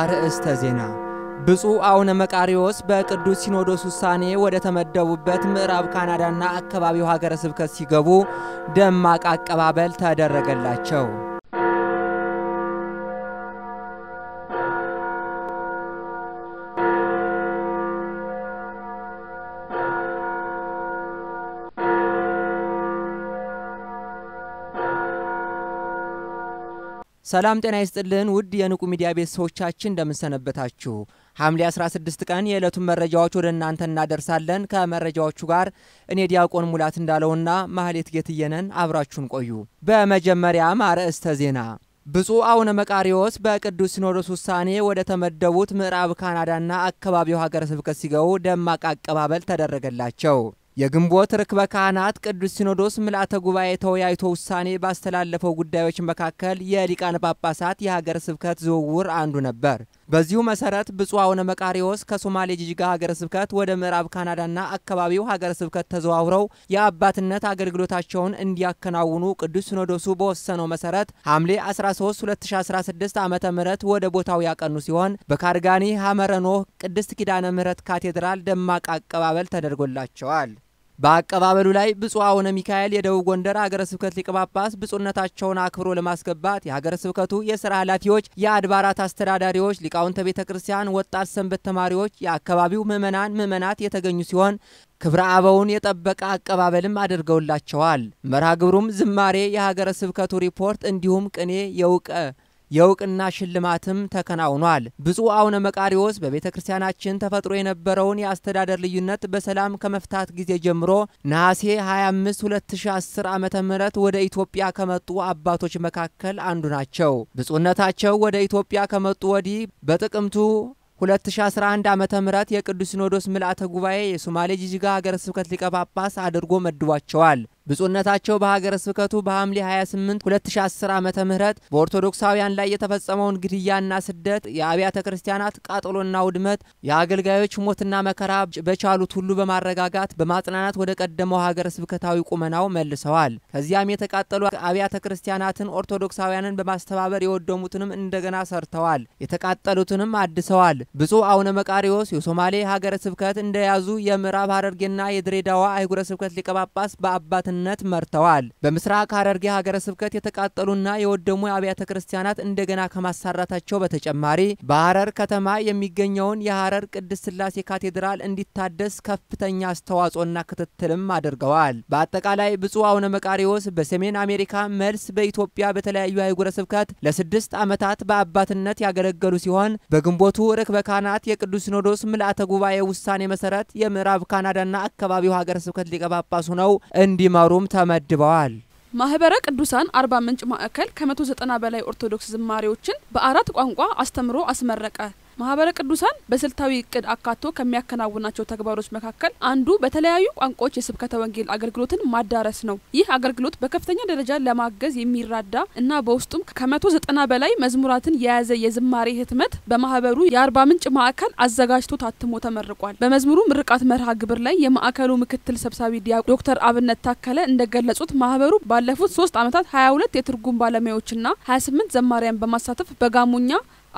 አርእስተ ዜና ብፁዕ አቡነ መቃሪዎስ በቅዱስ ሲኖዶስ ውሳኔ ወደ ተመደቡበት ምዕራብ ካናዳና አካባቢው ሀገረ ስብከት ሲገቡ ደማቅ አቀባበል ተደረገላቸው። ሰላም ጤና ይስጥልን ውድ የንቁ ሚዲያ ቤተሰቦቻችን እንደምንሰነበታችሁ። ሐምሌ 16 ቀን የዕለቱን መረጃዎች ወደ እናንተ እናደርሳለን። ከመረጃዎቹ ጋር እኔ ዲያቆን ሙላት እንዳለውና ማህሌት ጌትየነን አብራችሁን ቆዩ። በመጀመሪያም አርዕስተ ዜና ብፁዕ አቡነ መቃሪዎስ በቅዱስ ሲኖዶስ ውሳኔ ወደ ተመደቡት ምዕራብ ካናዳና አካባቢው ሀገረ ስብከት ሲገቡ ደማቅ አቀባበል ተደረገላቸው። የግንቦት ርክበ ካህናት ቅዱስ ሲኖዶስ ምልአተ ጉባኤ ተወያይቶ ውሳኔ ባስተላለፈው ጉዳዮች መካከል የሊቃነ ጳጳሳት የሀገረ ስብከት ዝውውር አንዱ ነበር። በዚሁ መሰረት ብፁዕ አቡነ መቃሪዎስ ከሶማሌ ጅጅጋ ሀገረ ስብከት ወደ ምዕራብ ካናዳና አካባቢው ሀገረ ስብከት ተዘዋውረው የአባትነት አገልግሎታቸውን እንዲያከናውኑ ቅዱስ ሲኖዶሱ በወሰነው መሰረት ሐምሌ 13 2016 ዓ ም ወደ ቦታው ያቀኑ ሲሆን በካርጋኒ ሐመረ ኖህ ቅድስት ኪዳነ ምህረት ካቴድራል ደማቅ አቀባበል ተደርጎላቸዋል። በአቀባበሉ ላይ ብፁዕ አቡነ ሚካኤል የደቡብ ጎንደር ሀገረ ስብከት ሊቀ ጳጳስ ብፁዕነታቸውን አክብሮ ለማስገባት የሀገረ ስብከቱ የስራ ኃላፊዎች፣ የአድባራት አስተዳዳሪዎች፣ ሊቃውንተ ቤተ ክርስቲያን፣ ወጣት ሰንበት ተማሪዎች፣ የአካባቢው ምዕመናን ምዕመናት የተገኙ ሲሆን ክብረ አበውን የጠበቀ አቀባበልም አድርገውላቸዋል። መርሃ ግብሩም ዝማሬ፣ የሀገረ ስብከቱ ሪፖርት እንዲሁም ቅኔ የውቀ የእውቅና ሽልማትም ተከናውኗል። ብፁዕ አቡነ መቃሪዎስ በቤተ ክርስቲያናችን ተፈጥሮ የነበረውን የአስተዳደር ልዩነት በሰላም ከመፍታት ጊዜ ጀምሮ ነሐሴ 25 2010 ዓ ም ወደ ኢትዮጵያ ከመጡ አባቶች መካከል አንዱ ናቸው። ብፁዕነታቸው ወደ ኢትዮጵያ ከመጡ ወዲህ በጥቅምቱ 2011 ዓ ም የቅዱስ ሲኖዶስ ምልአተ ጉባኤ የሶማሌ ጂጂጋ ሀገረ ስብከት ሊቀ ጳጳስ አድርጎ መድቧቸዋል። ብፁዕነታቸው በሀገረ ስብከቱ በሐምሌ 28 2010 ዓ ም በኦርቶዶክሳውያን ላይ የተፈጸመውን ግድያና ስደት፣ የአብያተ ክርስቲያናት ቃጠሎና ውድመት፣ የአገልጋዮች ሞትና መከራ በቻሉት ሁሉ በማረጋጋት በማጽናናት ወደ ቀደመው ሀገረ ስብከታዊ ቁመናው መልሰዋል። ከዚያም የተቃጠሉ አብያተ ክርስቲያናትን ኦርቶዶክሳውያንን በማስተባበር የወደሙትንም እንደገና ሰርተዋል፣ የተቃጠሉትንም አድሰዋል። ብፁዕ አቡነ መቃሪዎስ የሶማሌ ሀገረ ስብከት እንደያዙ የምዕራብ ሀረርጌና የድሬዳዋ አይጉረ ስብከት ሊቀጳጳስ በአባት ፕሬዝዳንትነት መርተዋል። በምስራቅ ሐረርጌ ሀገረ ስብከት የተቃጠሉና የወደሙ አብያተ ክርስቲያናት እንደገና ከማሳራታቸው በተጨማሪ በሐረር ከተማ የሚገኘውን የሐረር ቅድስት ስላሴ ካቴድራል እንዲታደስ ከፍተኛ አስተዋጽኦና ክትትልም አድርገዋል። በአጠቃላይ ብፁዕ አቡነ መቃሪዎስ በሰሜን አሜሪካ መልስ በኢትዮጵያ በተለያዩ አህጉረ ስብከት ለስድስት ዓመታት በአባትነት ያገለገሉ ሲሆን በግንቦቱ ርክበ ካህናት የቅዱስ ሲኖዶስ ምልአተ ጉባኤ ውሳኔ መሰረት የምዕራብ ካናዳና አካባቢው ሀገረ ስብከት ሊቀ ጳጳስ ሆነው እንዲመ እንዲማሩም ተመድበዋል። ማህበረ ቅዱሳን አርባ ምንጭ ማዕከል ከ190 በላይ ኦርቶዶክስ ዝማሬዎችን በአራት ቋንቋ አስተምሮ አስመረቀ። ማህበረ ቅዱሳን በስልታዊ እቅድ አካቶ ከሚያከናውናቸው ተግባሮች መካከል አንዱ በተለያዩ ቋንቋዎች የስብከተ ወንጌል አገልግሎትን ማዳረስ ነው። ይህ አገልግሎት በከፍተኛ ደረጃ ለማገዝ የሚራዳ እና በውስጡም ከመቶ ዘጠና በላይ መዝሙራትን የያዘ የዝማሬ ህትመት በማህበሩ የአርባ ምንጭ ማዕከል አዘጋጅቶ ታትሞ ተመርቋል። በመዝሙሩ ምርቃት መርሃ ግብር ላይ የማዕከሉ ምክትል ሰብሳቢ ዲያ ዶክተር አብነት ታከለ እንደገለጹት ማህበሩ ባለፉት ሶስት ዓመታት ሀያ ሁለት የትርጉም ባለሙያዎችና ሀያ ስምንት ዘማሪያን በማሳተፍ በጋሞኛ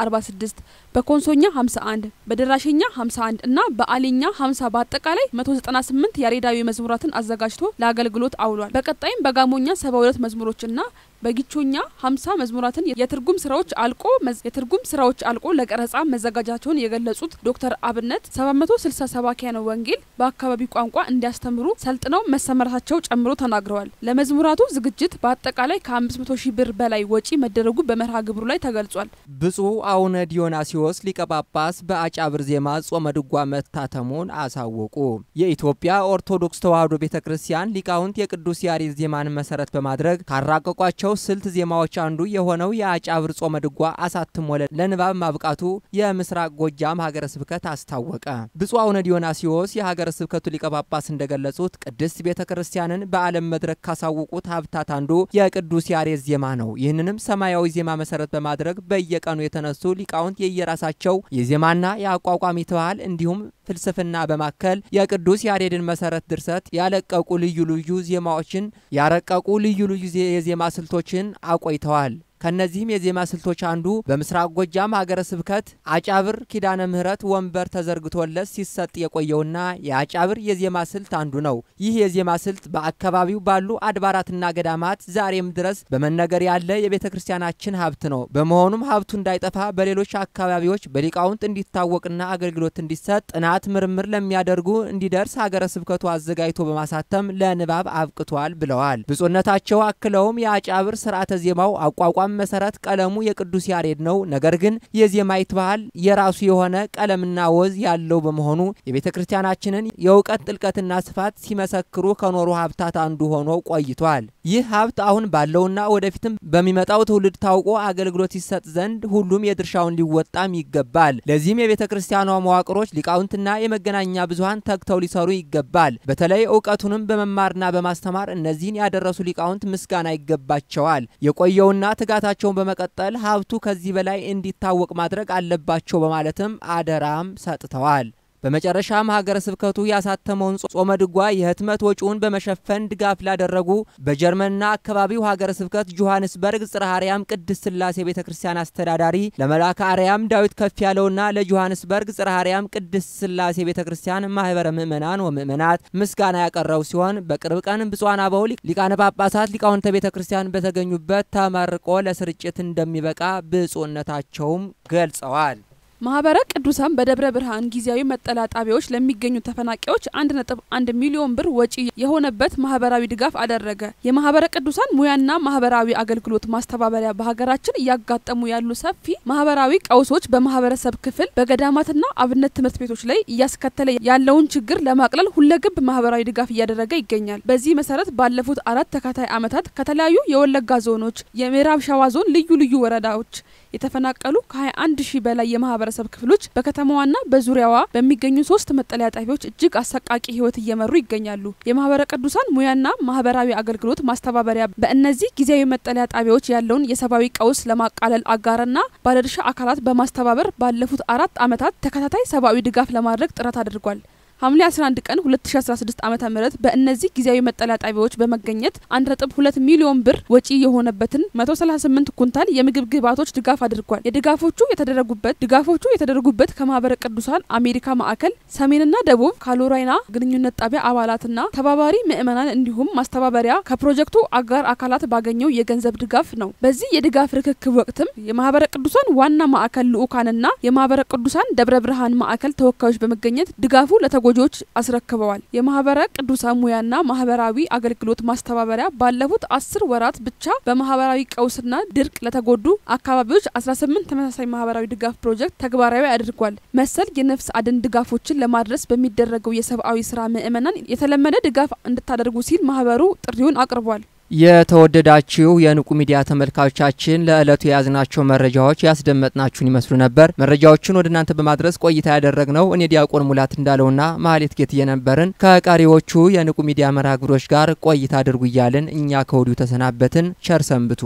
46 በኮንሶኛ 51 በደራሽኛ 51 እና በአሊኛ 50 በአጠቃላይ 198 ያሬዳዊ መዝሙራትን አዘጋጅቶ ለአገልግሎት አውሏል። በቀጣይም በጋሞኛ 72 መዝሙሮችና በጊቾኛ ሀምሳ መዝሙራትን የትርጉም ስራዎች አልቆ የትርጉም ስራዎች አልቆ ለቀረጻ መዘጋጃቸውን የገለጹት ዶክተር አብነት 767 ኪያነ ወንጌል በአካባቢ ቋንቋ እንዲያስተምሩ ሰልጥነው መሰመራታቸው ጨምሮ ተናግረዋል። ለመዝሙራቱ ዝግጅት በአጠቃላይ ከ500 ሺህ ብር በላይ ወጪ መደረጉ በመርሃ ግብሩ ላይ ተገልጿል። ብፁዕ አቡነ ዲዮናሲዎስ ሊቀ ጳጳስ በአጫብር ዜማ ጾመ ድጓ መታተሙን አሳወቁ። የኢትዮጵያ ኦርቶዶክስ ተዋሕዶ ቤተ ክርስቲያን ሊቃውንት የቅዱስ ያሬድ ዜማን መሰረት በማድረግ ካራቀቋቸው ስልት ዜማዎች አንዱ የሆነው የአጫብር ጾመ ድጓ አሳትሞ ለንባብ ማብቃቱ የምስራቅ ጎጃም ሀገረ ስብከት አስታወቀ። ብፁዕ አቡነ ዲዮናስዮስ የሀገረ ስብከቱ ሊቀ ጳጳስ እንደገለጹት ቅድስት ቤተ ክርስቲያንን በዓለም መድረክ ካሳወቁት ሀብታት አንዱ የቅዱስ ያሬድ ዜማ ነው። ይህንንም ሰማያዊ ዜማ መሰረት በማድረግ በየቀኑ የተነሱ ሊቃውንት የየራሳቸው የዜማና የአቋቋሚ ትውሃል እንዲሁም ፍልስፍና በማከል የቅዱስ ያሬድን መሰረት ድርሰት ያለቀቁ ልዩ ልዩ ዜማዎችን ያረቀቁ ልዩ ልዩ የዜማ ስልቶች ሰዎችን አቆይተዋል። ከእነዚህም የዜማ ስልቶች አንዱ በምስራቅ ጎጃም ሀገረ ስብከት አጫብር ኪዳነ ምህረት ወንበር ተዘርግቶለት ሲሰጥ የቆየውና የአጫብር የዜማ ስልት አንዱ ነው። ይህ የዜማ ስልት በአካባቢው ባሉ አድባራትና ገዳማት ዛሬም ድረስ በመነገር ያለ የቤተ ክርስቲያናችን ሀብት ነው። በመሆኑም ሀብቱ እንዳይጠፋ በሌሎች አካባቢዎች በሊቃውንት እንዲታወቅና አገልግሎት እንዲሰጥ ጥናት፣ ምርምር ለሚያደርጉ እንዲደርስ ሀገረ ስብከቱ አዘጋጅቶ በማሳተም ለንባብ አብቅቷል ብለዋል። ብፁዕነታቸው አክለውም የአጫብር ስርዓተ ዜማው አቋቋም መሰረት ቀለሙ የቅዱስ ያሬድ ነው። ነገር ግን የዜማዊት ባህል የራሱ የሆነ ቀለምና ወዝ ያለው በመሆኑ የቤተ ክርስቲያናችንን የእውቀት ጥልቀትና ስፋት ሲመሰክሩ ከኖሩ ሀብታት አንዱ ሆኖ ቆይቷል። ይህ ሀብት አሁን ባለውና ወደፊትም በሚመጣው ትውልድ ታውቆ አገልግሎት ይሰጥ ዘንድ ሁሉም የድርሻውን ሊወጣም ይገባል። ለዚህም የቤተ ክርስቲያኗ መዋቅሮች፣ ሊቃውንትና የመገናኛ ብዙሀን ተግተው ሊሰሩ ይገባል። በተለይ እውቀቱንም በመማርና በማስተማር እነዚህን ያደረሱ ሊቃውንት ምስጋና ይገባቸዋል። የቆየውና ትጋት ጥረታቸውን በመቀጠል ሀብቱ ከዚህ በላይ እንዲታወቅ ማድረግ አለባቸው በማለትም አደራም ሰጥተዋል። በመጨረሻም ሀገረ ስብከቱ ያሳተመውን ጾመ ድጓ የህትመት ወጪውን በመሸፈን ድጋፍ ላደረጉ በጀርመንና አካባቢው ሀገረ ስብከት ጆሐንስበርግ ጽርሐ አርያም ቅድስት ስላሴ ቤተ ክርስቲያን አስተዳዳሪ ለመልአከ አርያም ዳዊት ከፍ ያለውና ለጆሐንስበርግ ጽርሐ አርያም ቅድስት ስላሴ ቤተ ክርስቲያን ማህበረ ምእመናን ወምእመናት ምስጋና ያቀረቡ ሲሆን በቅርብ ቀን ብፁዓን አበው ሊቃነ ጳጳሳት ሊቃውንተ ቤተ ክርስቲያን በተገኙበት ተመርቆ ለስርጭት እንደሚበቃ ብፁዕነታቸውም ገልጸዋል። ማህበረ ቅዱሳን በደብረ ብርሃን ጊዜያዊ መጠለያ ጣቢያዎች ለሚገኙ ተፈናቃዮች 1.1 ሚሊዮን ብር ወጪ የሆነበት ማህበራዊ ድጋፍ አደረገ። የማህበረ ቅዱሳን ሙያና ማህበራዊ አገልግሎት ማስተባበሪያ በሀገራችን እያጋጠሙ ያሉ ሰፊ ማህበራዊ ቀውሶች በማህበረሰብ ክፍል በገዳማትና አብነት ትምህርት ቤቶች ላይ እያስከተለ ያለውን ችግር ለማቅለል ሁለገብ ማህበራዊ ድጋፍ እያደረገ ይገኛል። በዚህ መሰረት ባለፉት አራት ተካታይ ዓመታት ከተለያዩ የወለጋ ዞኖች፣ የምዕራብ ሸዋ ዞን ልዩ ልዩ ወረዳዎች የተፈናቀሉ ከ21 ሺህ በላይ የማህበረ ማህበረሰብ ክፍሎች በከተማዋና በዙሪያዋ በሚገኙ ሶስት መጠለያ ጣቢያዎች እጅግ አሰቃቂ ህይወት እየመሩ ይገኛሉ። የማህበረ ቅዱሳን ሙያና ማህበራዊ አገልግሎት ማስተባበሪያ በእነዚህ ጊዜያዊ መጠለያ ጣቢያዎች ያለውን የሰብአዊ ቀውስ ለማቃለል አጋርና ባለድርሻ አካላት በማስተባበር ባለፉት አራት ዓመታት ተከታታይ ሰብአዊ ድጋፍ ለማድረግ ጥረት አድርጓል። ሐምሌ 11 ቀን 2016 ዓ ም በእነዚህ ጊዜያዊ መጠለያ ጣቢያዎች በመገኘት 1.2 ሚሊዮን ብር ወጪ የሆነበትን 138 ኩንታል የምግብ ግብዓቶች ድጋፍ አድርጓል። የድጋፎቹ የተደረጉበት ድጋፎቹ የተደረጉበት ከማህበረ ቅዱሳን አሜሪካ ማዕከል ሰሜንና ደቡብ ካሎራይና ግንኙነት ጣቢያ አባላትና ተባባሪ ምዕመናን እንዲሁም ማስተባበሪያ ከፕሮጀክቱ አጋር አካላት ባገኘው የገንዘብ ድጋፍ ነው። በዚህ የድጋፍ ርክክብ ወቅትም የማህበረ ቅዱሳን ዋና ማዕከል ልኡካንና የማህበረ ቅዱሳን ደብረ ብርሃን ማዕከል ተወካዮች በመገኘት ድጋፉ ለተጎ ለተጎጆች አስረክበዋል። የማህበረ ቅዱሳን ሙያና ማህበራዊ አገልግሎት ማስተባበሪያ ባለፉት አስር ወራት ብቻ በማህበራዊ ቀውስና ድርቅ ለተጎዱ አካባቢዎች 18 ተመሳሳይ ማህበራዊ ድጋፍ ፕሮጀክት ተግባራዊ አድርጓል። መሰል የነፍስ አድን ድጋፎችን ለማድረስ በሚደረገው የሰብአዊ ስራ ምዕመናን የተለመደ ድጋፍ እንድታደርጉ ሲል ማህበሩ ጥሪውን አቅርቧል። የተወደዳችሁ የንቁ ሚዲያ ተመልካቾቻችን ለዕለቱ የያዝናቸው መረጃዎች ያስደመጥናችሁን ይመስሉ ነበር። መረጃዎችን ወደ እናንተ በማድረስ ቆይታ ያደረግነው እኔ ዲያቆን ሙላት እንዳለውና ማህሌት ጌት እየነበርን ከቀሪዎቹ የንቁ ሚዲያ መርሃ ግብሮች ጋር ቆይታ አድርጉ እያልን እኛ ከወዲሁ ተሰናበትን። ቸር ሰንብቱ።